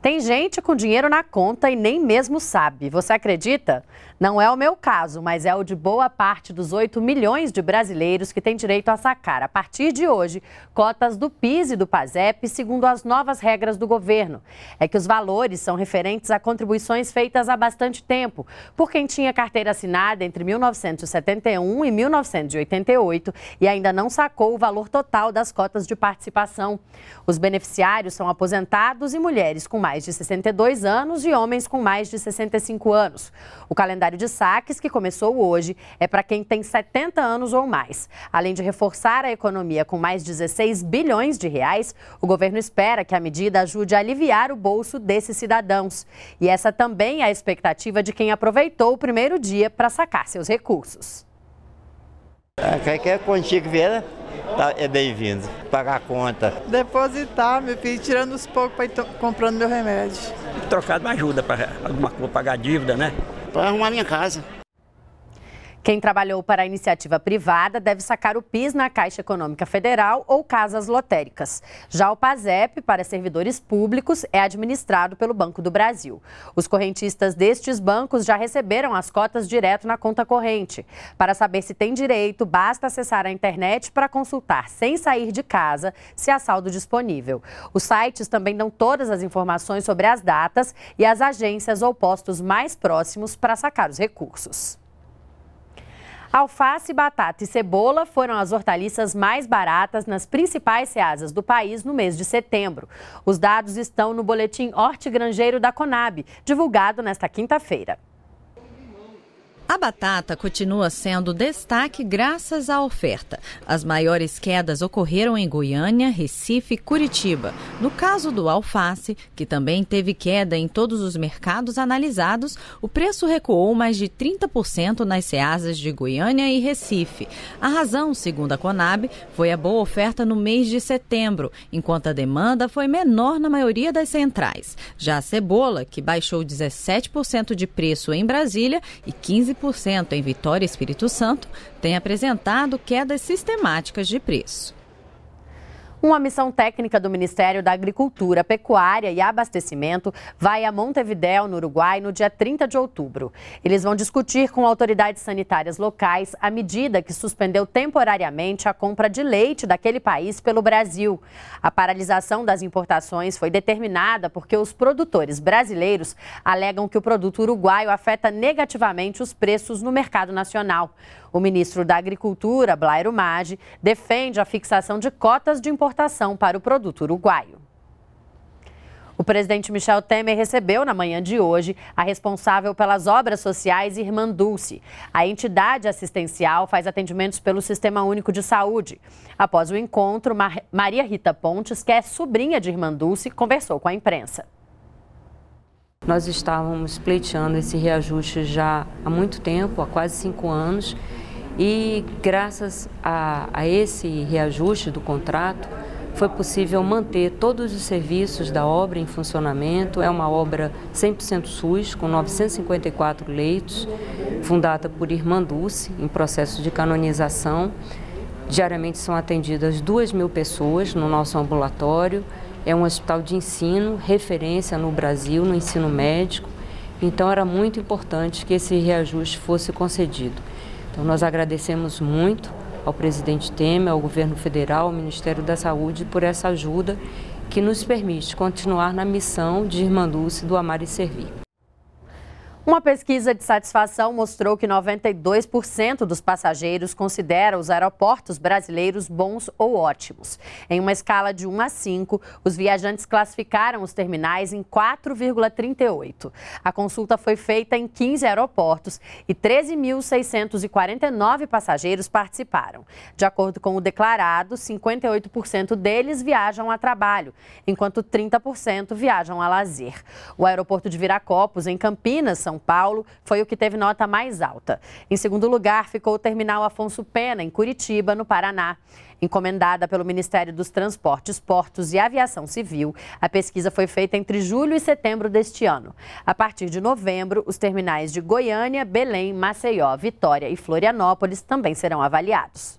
Tem gente com dinheiro na conta e nem mesmo sabe. Você acredita? Não é o meu caso, mas é o de boa parte dos 8 milhões de brasileiros que têm direito a sacar, a partir de hoje, cotas do PIS e do PASEP, segundo as novas regras do governo. É que os valores são referentes a contribuições feitas há bastante tempo, por quem tinha carteira assinada entre 1971 e 1988 e ainda não sacou o valor total das cotas de participação. Os beneficiários são aposentados e mulheres com mais mais de 62 anos e homens com mais de 65 anos. O calendário de saques, que começou hoje, é para quem tem 70 anos ou mais. Além de reforçar a economia com mais 16 bilhões de reais, o governo espera que a medida ajude a aliviar o bolso desses cidadãos. E essa também é a expectativa de quem aproveitou o primeiro dia para sacar seus recursos. Ah, Qualquer quantia que vier tá, é bem-vindo. Pagar a conta. Depositar, meu filho, tirando os poucos para ir comprando meu remédio. Trocado uma ajuda para alguma coisa, pagar dívida, né? Para arrumar minha casa. Quem trabalhou para a iniciativa privada deve sacar o PIS na Caixa Econômica Federal ou casas lotéricas. Já o PASEP, para servidores públicos, é administrado pelo Banco do Brasil. Os correntistas destes bancos já receberam as cotas direto na conta corrente. Para saber se tem direito, basta acessar a internet para consultar, sem sair de casa, se há saldo disponível. Os sites também dão todas as informações sobre as datas e as agências ou postos mais próximos para sacar os recursos. Alface, batata e cebola foram as hortaliças mais baratas nas principais ceasas do país no mês de setembro. Os dados estão no boletim Granjeiro da Conab, divulgado nesta quinta-feira. A batata continua sendo destaque graças à oferta. As maiores quedas ocorreram em Goiânia, Recife e Curitiba. No caso do alface, que também teve queda em todos os mercados analisados, o preço recuou mais de 30% nas ceasas de Goiânia e Recife. A razão, segundo a Conab, foi a boa oferta no mês de setembro, enquanto a demanda foi menor na maioria das centrais. Já a cebola, que baixou 17% de preço em Brasília e 15% 12% em Vitória e Espírito Santo, tem apresentado quedas sistemáticas de preço. Uma missão técnica do Ministério da Agricultura, Pecuária e Abastecimento vai a Montevidéu, no Uruguai, no dia 30 de outubro. Eles vão discutir com autoridades sanitárias locais a medida que suspendeu temporariamente a compra de leite daquele país pelo Brasil. A paralisação das importações foi determinada porque os produtores brasileiros alegam que o produto uruguaio afeta negativamente os preços no mercado nacional. O ministro da Agricultura, Blairo Maggi, defende a fixação de cotas de importação para o produto uruguaio. O presidente Michel Temer recebeu na manhã de hoje a responsável pelas obras sociais Irmã Dulce. A entidade assistencial faz atendimentos pelo Sistema Único de Saúde. Após o encontro, Mar Maria Rita Pontes, que é sobrinha de Irmã Dulce, conversou com a imprensa. Nós estávamos pleiteando esse reajuste já há muito tempo, há quase cinco anos. E graças a, a esse reajuste do contrato, foi possível manter todos os serviços da obra em funcionamento. É uma obra 100% SUS, com 954 leitos, fundada por Irmã Dulce, em processo de canonização. Diariamente são atendidas 2 mil pessoas no nosso ambulatório. É um hospital de ensino, referência no Brasil, no ensino médico. Então, era muito importante que esse reajuste fosse concedido. Então, nós agradecemos muito ao presidente Temer, ao governo federal, ao Ministério da Saúde por essa ajuda que nos permite continuar na missão de Irmã Dulce do Amar e Servir. Uma pesquisa de satisfação mostrou que 92% dos passageiros considera os aeroportos brasileiros bons ou ótimos. Em uma escala de 1 a 5, os viajantes classificaram os terminais em 4,38. A consulta foi feita em 15 aeroportos e 13.649 passageiros participaram. De acordo com o declarado, 58% deles viajam a trabalho, enquanto 30% viajam a lazer. O aeroporto de Viracopos, em Campinas, são são Paulo, foi o que teve nota mais alta. Em segundo lugar, ficou o terminal Afonso Pena, em Curitiba, no Paraná. Encomendada pelo Ministério dos Transportes, Portos e Aviação Civil, a pesquisa foi feita entre julho e setembro deste ano. A partir de novembro, os terminais de Goiânia, Belém, Maceió, Vitória e Florianópolis também serão avaliados.